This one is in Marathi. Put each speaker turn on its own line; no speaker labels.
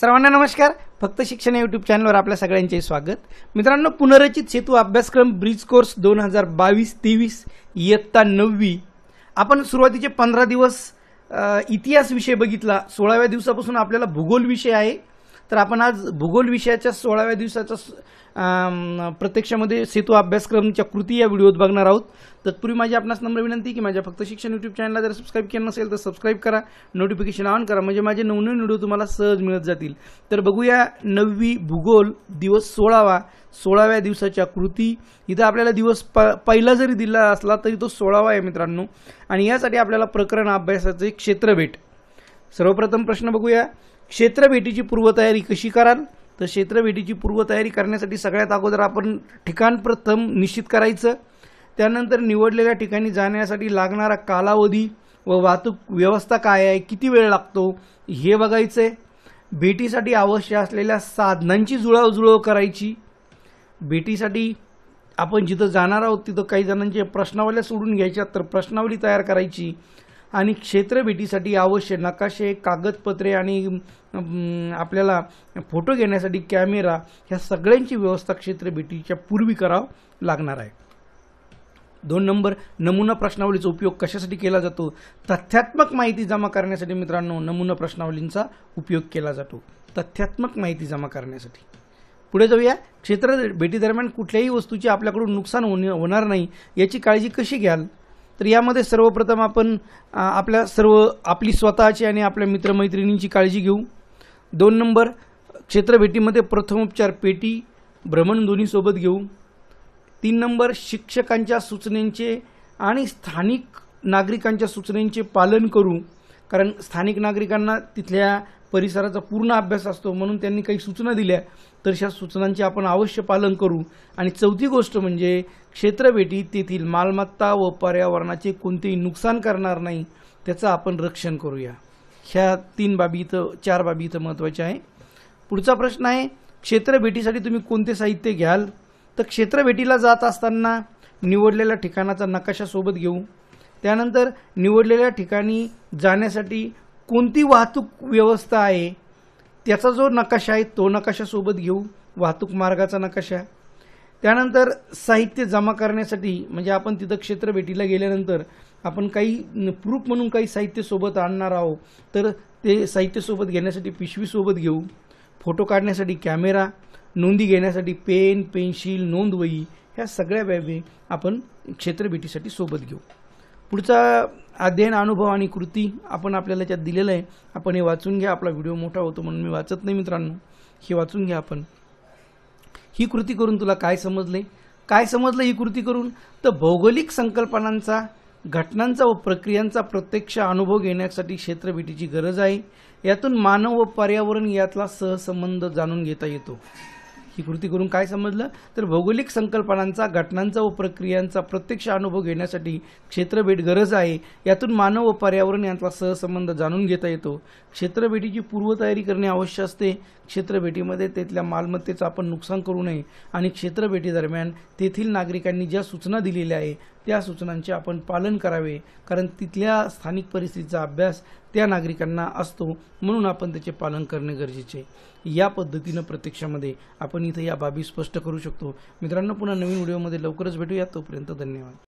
सर्वांना नमस्कार फक्त शिक्षण यूट्यूब चॅनलवर आपल्या सगळ्यांचे स्वागत मित्रांनो पुनर्रचित सेतू अभ्यासक्रम ब्रिज कोर्स दोन हजार बावीस तेवीस इयत्ता नववी आपण सुरुवातीचे पंधरा दिवस इतिहास विषय बघितला सोळाव्या दिवसापासून आपल्याला भूगोल विषय आहे तर आपण आज भूगोल विषयाच्या सोळाव्या दिवसाचा प्रत्यक्षामध्ये सेतू अभ्यासक्रमच्या कृती या व्हिडिओत बघणार आहोत तत्पूर्वी माझी आपणास नम्र विनंती की माझ्या फक्त शिक्षण यूट्यूब चॅनलला जर सबस्क्राईब केलं नसेल तर सबस्क्राईब करा नोटिफिकेशन ऑन करा म्हणजे माझे नवनवीन व्हिडिओ तुम्हाला सहज मिळत जातील तर बघूया नववी भूगोल दिवस सोळावा सोळाव्या दिवसाच्या कृती इथं आपल्याला दिवस प पहिला जरी दिला असला तरी तो सोळावा आहे मित्रांनो आणि यासाठी आपल्याला प्रकरण अभ्यासाचे क्षेत्रभेट सर्वप्रथम प्रश्न बघूया क्षेत्रभेटीची पूर्वतयारी कशी कराल तर क्षेत्रभेटीची पूर्वतयारी करण्यासाठी सगळ्यात अगोदर आपण ठिकाण प्रथम निश्चित करायचं त्यानंतर निवडलेल्या ठिकाणी जाण्यासाठी लागणारा कालावधी व वाहतूक व्यवस्था काय आहे किती वेळ लागतो हे बघायचं आहे भेटीसाठी आवश्यक असलेल्या साधनांची जुळावजुळव करायची भेटीसाठी आपण जिथं जाणार आहोत तिथं काही जणांचे प्रश्नावल्या सोडून घ्यायच्या तर प्रश्नावली तयार करायची आणि क्षेत्रभेटीसाठी आवश्यक नकाशे कागदपत्रे आणि आपल्याला फोटो घेण्यासाठी कॅमेरा ह्या सगळ्यांची व्यवस्था क्षेत्रभेटीच्या पूर्वी करावं लागणार आहे दोन नंबर नमुना प्रश्नावलीचा उपयोग कशासाठी केला जातो तथ्यात्मक माहिती जमा करण्यासाठी मित्रांनो नमुना प्रश्नावलींचा उपयोग केला जातो तथ्यात्मक माहिती जमा करण्यासाठी पुढे जाऊया क्षेत्र भेटीदरम्यान कुठल्याही वस्तूची आपल्याकडून नुकसान होणार नाही याची काळजी कशी घ्याल तर यामध्ये सर्वप्रथम आपण आपल्या सर्व आपली स्वतःची आणि आपल्या मित्रमैत्रिणींची काळजी घेऊ दोन नंबर क्षेत्रभेटीमध्ये प्रथमोपचार पेटी भ्रमणध्वनीसोबत घेऊ तीन नंबर शिक्षकांच्या सूचनेंचे आणि स्थानिक नागरिकांच्या सूचनेंचे पालन करू कारण स्थानिक नागरिकांना तिथल्या परिसराचा पूर्ण अभ्यास असतो म्हणून त्यांनी काही सूचना दिल्या तर अशा सूचनांचे आपण अवश्य पालन करू आणि चौथी गोष्ट म्हणजे क्षेत्रभेटी तेथील मालमत्ता व पर्यावरणाचे कोणतेही नुकसान करणार नाही त्याचं आपण रक्षण करूया ह्या तीन बाबी इथं चार बाबी इथं महत्त्वाच्या आहे पुढचा प्रश्न आहे क्षेत्रभेटीसाठी तुम्ही कोणते साहित्य घ्याल तर क्षेत्रभेटीला जात असताना निवडलेल्या ठिकाणाचा नकाशासोबत घेऊ त्यानंतर निवडलेल्या ठिकाणी जाण्यासाठी कोणती वाहतूक व्यवस्था आहे त्याचा जो नकाशा आहे तो नकाशासोबत घेऊ वाहतूक मार्गाचा नकाशा त्यानंतर साहित्य जमा करण्यासाठी म्हणजे आपण तिथं क्षेत्रभेटीला गेल्यानंतर आपण काही प्रूफ म्हणून काही साहित्य सोबत आणणार आहोत तर ते साहित्य सोबत घेण्यासाठी पिशवीसोबत घेऊ फोटो काढण्यासाठी कॅमेरा नोंदी घेण्यासाठी पेन पेन्सिल नोंदवही ह्या सगळ्या बाबी आपण क्षेत्रभेटीसाठी सोबत घेऊ पुढचा अध्ययन अनुभव आणि कृती आपण आपल्याला त्यात दिलेलं आहे आपण हे वाचून घ्या आपला व्हिडिओ मोठा होतो म्हणून मी वाचत नाही मित्रांनो हे वाचून घ्या आपण ही कृती करून तुला काय समजले काय समजलं ही कृती करून तर भौगोलिक संकल्पनांचा घटनांचा व प्रक्रियांचा प्रत्यक्ष अनुभव घेण्यासाठी क्षेत्रभेटीची गरज आहे यातून मानव व पर्यावरण यातला सहसंबंध जाणून घेता येतो ही कृती करून काय समजलं तर भौगोलिक संकल्पनांचा घटनांचा व प्रक्रियांचा प्रत्यक्ष अनुभव घेण्यासाठी क्षेत्रभेट गरज आहे यातून मानव व पर्यावरण यांचा सहसंबंध जाणून घेता येतो क्षेत्रभेटीची पूर्वतयारी करणे आवश्यक असते क्षेत्रभेटीमध्ये तेथल्या मालमत्तेचं आपण नुकसान करू नये आणि क्षेत्रभेटीदरम्यान तेथील नागरिकांनी ज्या सूचना दिलेल्या आहे त्या सूचनांचे आपण पालन करावे कारण तिथल्या स्थानिक परिस्थितीचा अभ्यास त्या नागरिकांना असतो म्हणून आपण त्याचे पालन करणे गरजेचे आहे या पद्धतीनं प्रत्यक्षामध्ये आपण इथं या बाबी स्पष्ट करू शकतो मित्रांनो पुन्हा नवीन व्हिडिओमध्ये लवकरच भेटूया तोपर्यंत धन्यवाद